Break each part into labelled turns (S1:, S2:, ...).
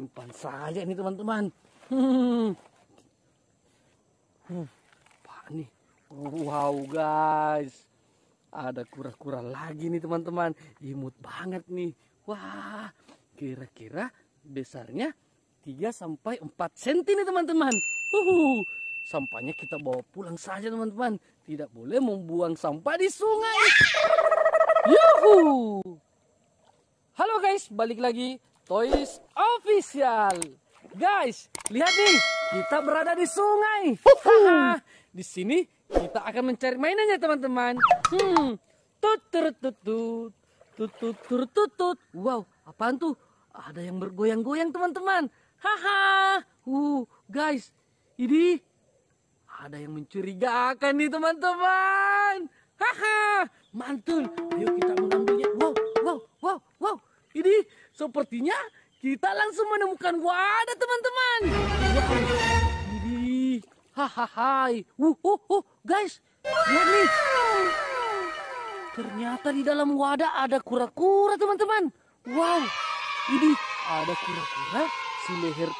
S1: simpan saja nih teman-teman. Hmm. Hmm. Pak Wow guys. Ada kura-kura lagi nih teman-teman. Imut banget nih. Wah. Kira-kira besarnya 3 sampai 4 cm nih teman-teman. Uhuh. Sampahnya kita bawa pulang saja teman-teman. Tidak boleh membuang sampah di sungai. Yuhu. Halo guys, balik lagi Toys official. Guys, lihat nih, kita berada di sungai. di sini kita akan mencari mainannya teman-teman. Hmm, tut tut tut tut tut tut tut tut. Wow, apaan tuh? Ada yang bergoyang-goyang teman-teman. Haha. Uh, guys, ini ada yang mencurigakan nih teman-teman. Haha, mantul. Sepertinya kita langsung menemukan wadah teman-teman. Hahaha. Uh, uh, uh. Guys, lihat nih. Ternyata di dalam wadah ada kura-kura teman-teman. Wow. Ini ada kura-kura si leher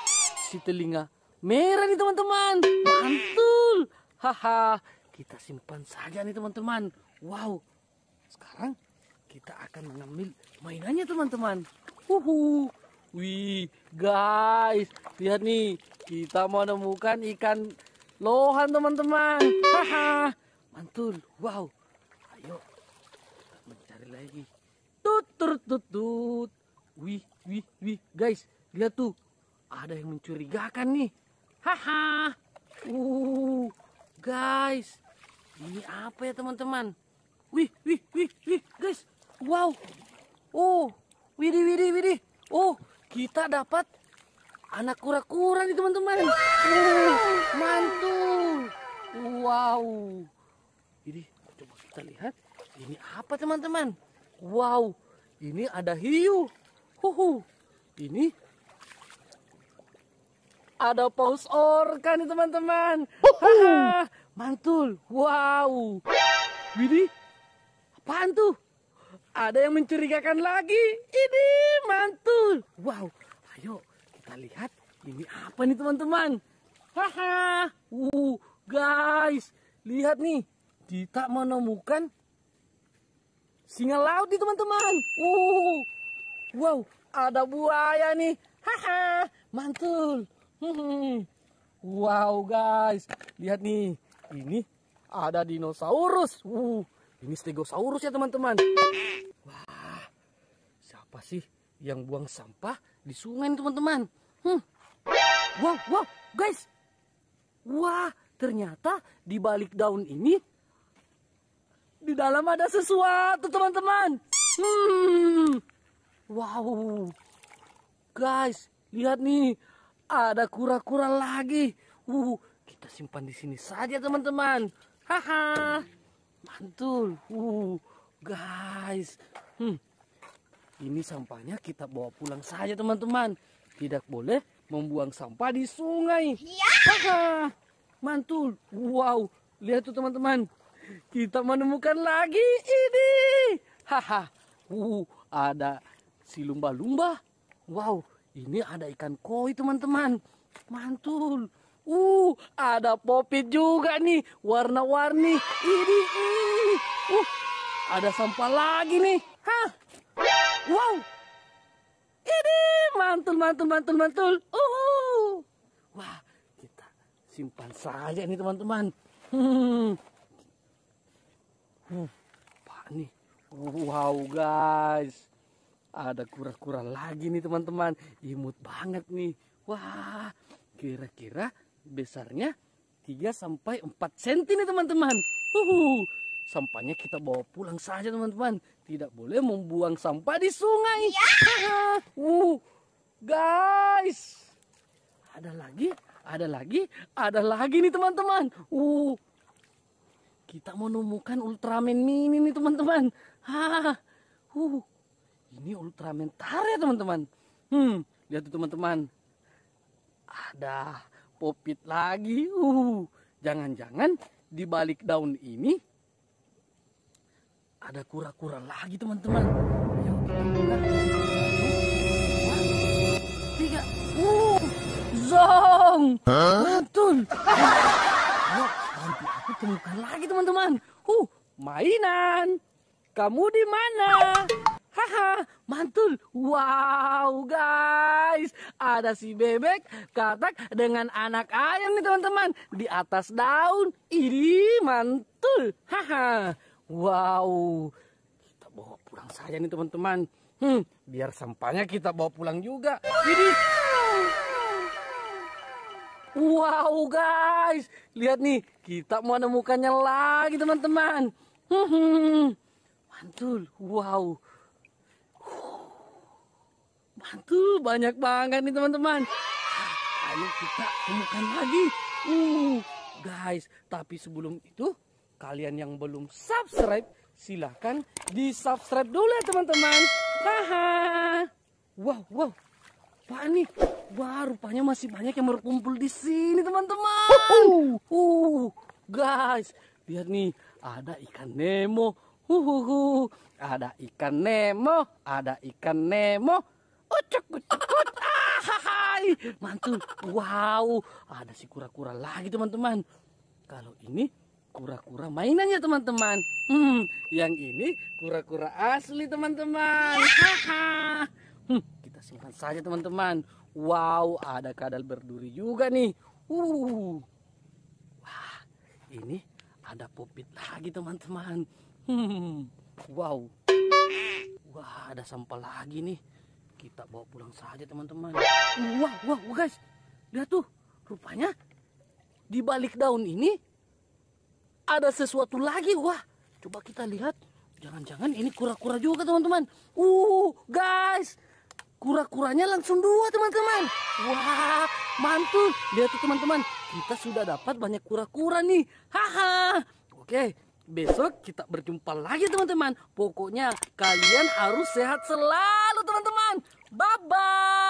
S1: si telinga merah nih teman-teman. Mantul. Haha. Kita simpan saja nih teman-teman. Wow. Sekarang kita akan mengambil mainannya teman-teman. Wuhu. Wih, guys, lihat nih, kita mau menemukan ikan lohan teman-teman. Haha, mantul. Wow. Ayo, mencari lagi. Tut tut tut tut. Wih, wih, wih, guys, lihat tuh, ada yang mencurigakan nih. Haha. Uh, guys, ini apa ya teman-teman? Wih, wih, wih, wih, guys. Wow. Oh, Widih, widih, widih. Oh, kita dapat anak kura-kura nih teman-teman. Wow. mantul. Wow. Ini coba kita lihat. Ini apa teman-teman? Wow. Ini ada hiu. Huhu. Ini ada paus orka nih teman-teman. Mantul. Wow. Widih. Apaan tuh? Ada yang mencurigakan lagi. Ini mantul. Wow. Ayo kita lihat ini apa nih teman-teman. Haha. Uh, guys. Lihat nih. Kita menemukan singa laut nih teman-teman. Uh. Wow. Ada buaya nih. Haha. Mantul. Hmm, wow guys. Lihat nih. Ini ada dinosaurus. Uh. Ini stegosaurus ya teman-teman. Wah, siapa sih yang buang sampah di sungai teman-teman? Hmm. Wow, wow, guys. Wah, ternyata di balik daun ini di dalam ada sesuatu teman-teman. Hmm. Wow. Guys, lihat nih. Ada kura-kura lagi. Uh, kita simpan di sini saja teman-teman. Haha mantul uh guys hmm. ini sampahnya kita bawa pulang saja teman-teman tidak boleh membuang sampah di sungai ya. mantul wow lihat tuh teman-teman kita menemukan lagi ini haha uh ada si lumba-lumba wow ini ada ikan koi teman-teman mantul Uh, ada popit juga nih, warna-warni. Ini, Uh, ada sampah lagi nih. Hah? Wow. Ini mantul, mantul, mantul, mantul. Uh. Wah, kita simpan saja nih teman-teman. Hmm. Hmm. Pak nih. Wow guys. Ada kura-kura lagi nih teman-teman. Imut banget nih. Wah, kira-kira besarnya 3 sampai 4 cm nih teman-teman. Uhuh. Sampahnya kita bawa pulang saja teman-teman. Tidak boleh membuang sampah di sungai. Yeah. Iya. uh, guys. Ada lagi, ada lagi, ada lagi nih teman-teman. Uh, kita menemukan Ultraman mini nih teman-teman. Ha, uh, ini Ultraman tar ya teman-teman. Hmm, lihat tuh teman-teman. Ada popit lagi. Uh, jangan-jangan di balik daun ini ada kura-kura lagi teman-teman. Tiga. Uh, zong. mantul. Betul. nanti aku temukan lagi teman-teman. Uh, mainan. Kamu di mana? Haha, mantul. Wow, guys. Ada si bebek katak dengan anak ayam nih, teman-teman. Di atas daun. Ini mantul. Haha. Wow. Kita bawa pulang saja nih, teman-teman. Hmm, biar sampahnya kita bawa pulang juga. Jadi Wow guys, lihat nih kita mau menemukannya lagi teman-teman. Hmm, hmm, hmm, hmm. mantul, wow mantul banyak banget nih teman-teman ayo kita temukan lagi uh guys tapi sebelum itu kalian yang belum subscribe silahkan di subscribe dulu ya teman-teman haha wow wow Pak nih wah rupanya masih banyak yang berkumpul di sini teman-teman uh, guys lihat nih ada ikan Nemo Huhuhu, ada ikan Nemo, ada ikan Nemo, ucuk ucuk ah, mantul wow ada si kura-kura lagi teman-teman kalau ini kura-kura mainannya teman-teman hmm, yang ini kura-kura asli teman-teman hmm, kita simpan saja teman-teman wow ada kadal berduri juga nih uh wah ini ada popit lagi teman-teman hmm, wow wah ada sampah lagi nih kita bawa pulang saja teman-teman wah wah wah guys lihat tuh rupanya di balik daun ini ada sesuatu lagi wah coba kita lihat jangan-jangan ini kura-kura juga teman-teman uh guys kura-kuranya langsung dua teman-teman wah mantul lihat tuh teman-teman kita sudah dapat banyak kura-kura nih haha oke besok kita berjumpa lagi teman-teman. Pokoknya kalian harus sehat selalu teman-teman. Bye-bye.